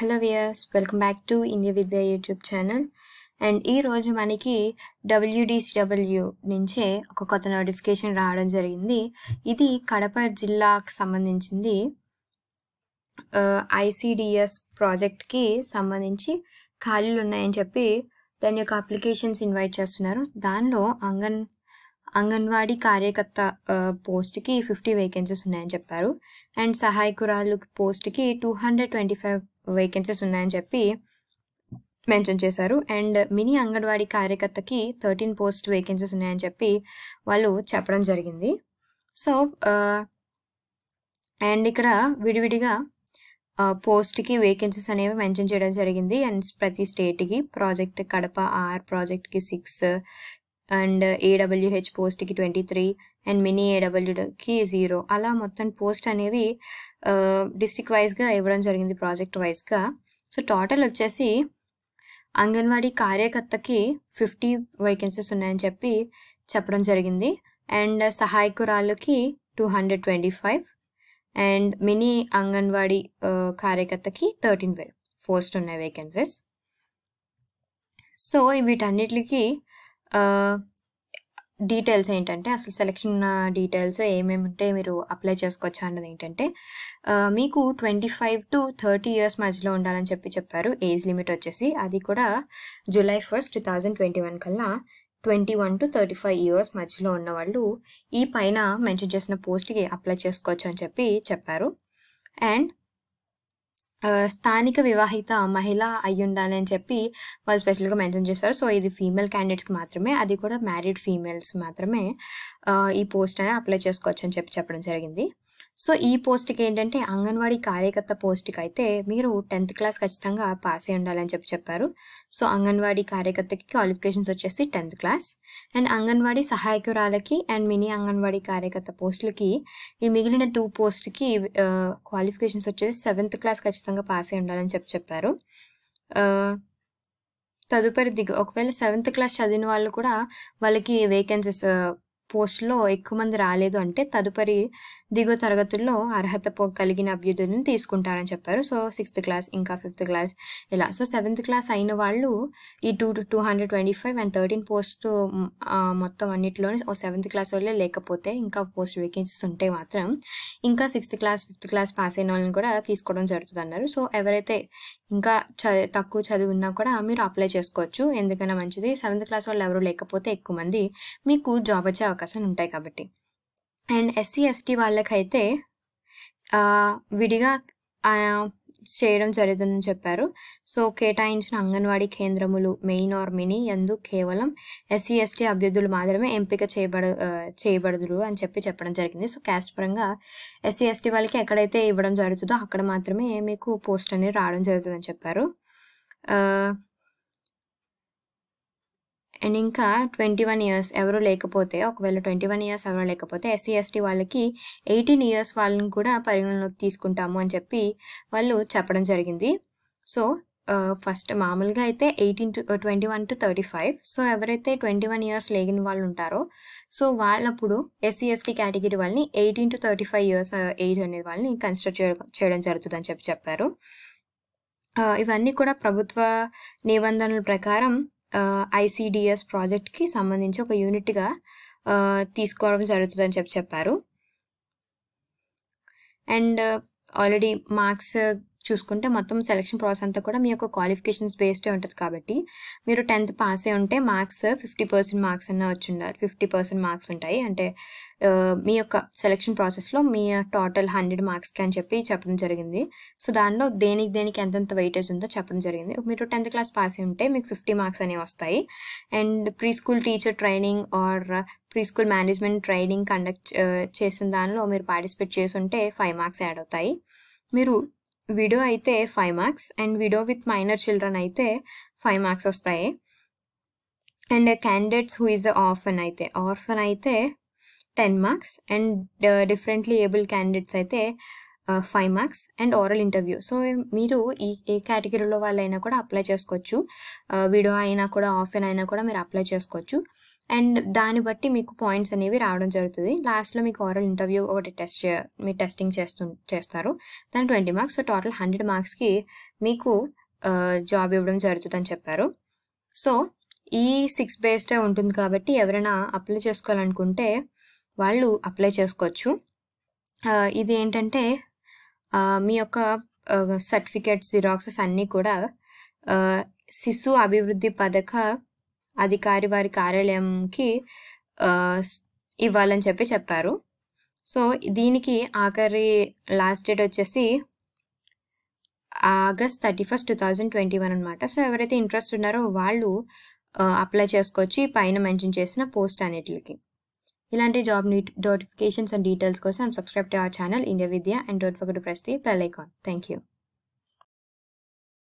hello viewers welcome back to India Vidya YouTube channel and ఈరోజు మనకి WDCW నుంచే ఒక కొత్త నోటిఫికేషన్ రావడం జరిగింది ఇది కడప జిల్లాకు సంబంధించింది ఐసిడిఎస్ ప్రాజెక్ట్కి సంబంధించి ఖాళీలు ఉన్నాయని చెప్పి దాని యొక్క అప్లికేషన్స్ ఇన్వైట్ చేస్తున్నారు దానిలో అంగన్ అంగన్వాడీ కార్యకర్త పోస్ట్కి ఫిఫ్టీ వేకెన్సీస్ ఉన్నాయని చెప్పారు అండ్ సహాయకురాలు పోస్ట్కి two hundred twenty five vacancies ఉన్నాయని చెప్పి మెన్షన్ చేశారు అండ్ మినీ అంగన్వాడీ కార్యకర్తకి థర్టీన్ పోస్ట్ వేకెన్సీస్ ఉన్నాయని చెప్పి వాళ్ళు చెప్పడం జరిగింది సో అండ్ uh, ఇక్కడ విడివిడిగా పోస్ట్కి uh, వేకెన్సీస్ అనేవి మెన్షన్ చేయడం జరిగింది అండ్ ప్రతి స్టేట్కి ప్రాజెక్ట్ కడప ఆర్ ప్రాజెక్ట్కి సిక్స్ అండ్ ఏడబ్ల్యూహెచ్ పోస్ట్కి ట్వంటీ త్రీ అండ్ మినీ ఏడబ్ల్యూకి జీరో అలా మొత్తం పోస్ట్ అనేవి డిస్టిక్ వైజ్గా ఇవ్వడం జరిగింది ప్రాజెక్ట్ వైజ్గా సో టోటల్ వచ్చేసి అంగన్వాడీ కార్యకర్తకి ఫిఫ్టీ వేకెన్సీస్ ఉన్నాయని చెప్పి చెప్పడం జరిగింది అండ్ సహాయకురాళ్ళకి two hundred twenty five and mini Anganwadi కార్యకర్తకి థర్టీన్ పోస్ట్ ఉన్నాయి వేకెన్సీస్ సో వీటన్నిటికి డీటెయిల్స్ ఏంటంటే అసలు సెలెక్షన్ డీటెయిల్స్ ఏమేమి ఉంటే మీరు అప్లై చేసుకోవచ్చు అన్నది ఏంటంటే మీకు twenty five to thirty years మధ్యలో ఉండాలని చెప్పి చెప్పారు ఏజ్ లిమిట్ వచ్చేసి అది కూడా July first two thousand twenty one కల్లా twenty one to thirty five years మధ్యలో ఉన్న వాళ్ళు ఈ పైన మెన్షన్ చేసిన పోస్ట్కి అప్లై చేసుకోవచ్చు అని చెప్పి చెప్పారు అండ్ స్థానిక వివాహిత మహిళ అయి ఉండాలి అని చెప్పి వాళ్ళు స్పెషల్గా మెన్షన్ చేస్తారు సో ఇది ఫీమేల్ క్యాండిడేట్స్కి మాత్రమే అది కూడా మ్యారీడ్ ఫీమేల్స్ మాత్రమే ఈ పోస్ట్ అనేది అప్లై చేసుకోవచ్చు అని చెప్పి చెప్పడం జరిగింది సో ఈ పోస్ట్కి ఏంటంటే అంగన్వాడీ కార్యకర్త పోస్ట్కి అయితే మీరు టెన్త్ క్లాస్ ఖచ్చితంగా పాస్ అయి ఉండాలని చెప్పి చెప్పారు సో అంగన్వాడీ కార్యకర్తకి క్వాలిఫికేషన్స్ వచ్చేసి టెన్త్ క్లాస్ అండ్ అంగన్వాడీ సహాయకురాలకి అండ్ మినీ అంగన్వాడీ కార్యకర్త పోస్టులకి ఈ మిగిలిన టూ పోస్ట్కి క్వాలిఫికేషన్స్ వచ్చేసి సెవెంత్ క్లాస్ ఖచ్చితంగా పాస్ అయి ఉండాలని చెప్పి చెప్పారు తదుపరి దిగు ఒకవేళ సెవెంత్ క్లాస్ చదివిన వాళ్ళు కూడా వాళ్ళకి వేకెన్సీస్ పోస్ట్లో ఎక్కువ మంది రాలేదు అంటే తదుపరి దిగువ తరగతుల్లో అర్హత కలిగిన అభ్యర్థులను తీసుకుంటారని చెప్పారు సో సిక్స్త్ క్లాస్ ఇంకా ఫిఫ్త్ క్లాస్ ఇలా సో సెవెంత్ క్లాస్ అయిన వాళ్ళు ఈ two two hundred twenty five and thirteen post మొత్తం అన్నింటిలోనే ఓ సెవెంత్ క్లాస్ వాళ్ళే లేకపోతే ఇంకా పోస్ట్ వేకెన్సీస్ ఉంటే మాత్రం ఇంకా sixth class fifth class pass అయిన వాళ్ళని కూడా తీసుకోవడం జరుగుతుంది అన్నారు సో ఎవరైతే ఇంకా చ తక్కువ చదువు ఉన్నా కూడా మీరు అప్లై చేసుకోవచ్చు ఎందుకైనా మంచిది సెవెంత్ క్లాస్ వాళ్ళు ఎవరు లేకపోతే ఎక్కువ మంది మీకు జాబ్ వచ్చే అవకాశాలు ఉంటాయి కాబట్టి అండ్ ఎస్సీ ఎస్టీ వాళ్ళకైతే విడిగా చేయడం జరుగుతుందని చెప్పారు సో కేటాయించిన అంగన్వాడీ కేంద్రములు మెయిన్ ఆర్ మినీ ఎందు కేవలం ఎస్సీ ఎస్టీ అభ్యర్థులు మాత్రమే ఎంపిక చేయబడ చేయబడదురు అని చెప్పి చెప్పడం జరిగింది సో క్యాస్ట్ పరంగా ఎస్సీ ఎస్టీ వాళ్ళకి ఎక్కడైతే ఇవ్వడం జరుగుతుందో అక్కడ మాత్రమే మీకు పోస్ట్ అనేది రావడం జరుగుతుందని చెప్పారు అండ్ ఇంకా ట్వంటీ వన్ ఇయర్స్ ఎవరు లేకపోతే ఒకవేళ ట్వంటీ వన్ ఇయర్స్ ఎవరు లేకపోతే ఎస్సీ ఎస్టీ వాళ్ళకి ఎయిటీన్ ఇయర్స్ వాళ్ళని కూడా పరిగణలోకి తీసుకుంటాము అని చెప్పి వాళ్ళు చెప్పడం జరిగింది సో ఫస్ట్ మామూలుగా అయితే eighteen to twenty one to thirty five so ఎవరైతే ట్వంటీ వన్ ఇయర్స్ లేగిన వాళ్ళు ఉంటారో సో వాళ్ళప్పుడు ఎస్సీ ఎస్టీ కేటగిరీ వాళ్ళని eighteen to thirty five years age అనేది వాళ్ళని కన్సిడర్ చేయడం జరుగుతుందని చెప్పి చెప్పారు ఇవన్నీ కూడా ప్రభుత్వ నిబంధనల ప్రకారం ఐసిడిఎస్ ప్రాజెక్ట్కి సంబంధించి ఒక యూనిట్గా తీసుకోవడం జరుగుతుందని చెప్పి చెప్పారు అండ్ ఆల్రెడీ మార్క్స్ చూసుకుంటే మొత్తం సెలక్షన్ ప్రాసెస్ అంతా కూడా మీ యొక్క క్వాలిఫికేషన్స్ బేస్డే ఉంటుంది కాబట్టి మీరు టెన్త్ పాస్ అయి ఉంటే మార్క్స్ ఫిఫ్టీ పర్సెంట్ మార్క్స్ అన్న వచ్చి ఉండాలి ఫిఫ్టీ పర్సెంట్ మార్క్స్ ఉంటాయి అంటే మీ యొక్క సెలక్షన్ ప్రాసెస్లో మీ టోటల్ హండ్రెడ్ మార్క్స్కి అని చెప్పి చెప్పడం జరిగింది సో దానిలో దేనికి దేనికి ఎంతెంత వెయిటేజ్ ఉందో చెప్పడం జరిగింది మీరు టెన్త్ క్లాస్ పాస్ అయి ఉంటే మీకు ఫిఫ్టీ మార్క్స్ అనేవి వస్తాయి and pre school teacher training or pre school management training conduct చేసిన దానిలో మీరు పార్టిసిపేట్ చేసి ఉంటే ఫైవ్ మార్క్స్ యాడ్ అవుతాయి మీరు విడో అయితే five marks and widow with minor children అయితే ఫైవ్ మార్క్స్ వస్తాయి and candidates who is orphan అయితే ఆర్ఫన్ అయితే ten marks and differently able candidates అయితే five marks and oral interview so మీరు ఈ ఏ కేటగిరీలో వాళ్ళైనా కూడా అప్లై చేసుకోవచ్చు విడో uh, అయినా కూడా ఆఫెన్ అయినా కూడా మీరు అప్లై చేసుకోవచ్చు అండ్ దాన్ని బట్టి మీకు పాయింట్స్ అనేవి రావడం జరుగుతుంది లాస్ట్లో మీకు ఓరల్ ఇంటర్వ్యూ ఒకటి టెస్ట్ మీ టెస్టింగ్ చేస్తు చేస్తారు దాని twenty marks so total hundred మార్క్స్కి మీకు జాబ్ ఇవ్వడం జరుగుతుందని చెప్పారు సో ఈ సిక్స్ బేస్డే ఉంటుంది కాబట్టి ఎవరైనా అప్లై చేసుకోవాలనుకుంటే వాళ్ళు అప్లై చేసుకోవచ్చు ఇది ఏంటంటే మీ యొక్క సర్టిఫికేట్ జిరాక్సెస్ అన్నీ కూడా శిశు అభివృద్ధి పథక అధికారి వారి కార్యాలయంకి ఇవ్వాలని చెప్పి చెప్పారు సో దీనికి ఆఖరి లాస్ట్ డేట్ వచ్చేసి August thirty first two thousand twenty one అనమాట సో ఎవరైతే ఇంట్రెస్ట్ ఉన్నారో వాళ్ళు అప్లై చేసుకోవచ్చు ఈ పైన మెన్షన్ చేసిన పోస్ట్ అన్నిటికి ఇలాంటి జాబ్ నోటిఫికేషన్స్ అండ్ డీటెయిల్స్ కోసం subscribe to our channel India Vidya and డోట్ for to press the bell icon thank you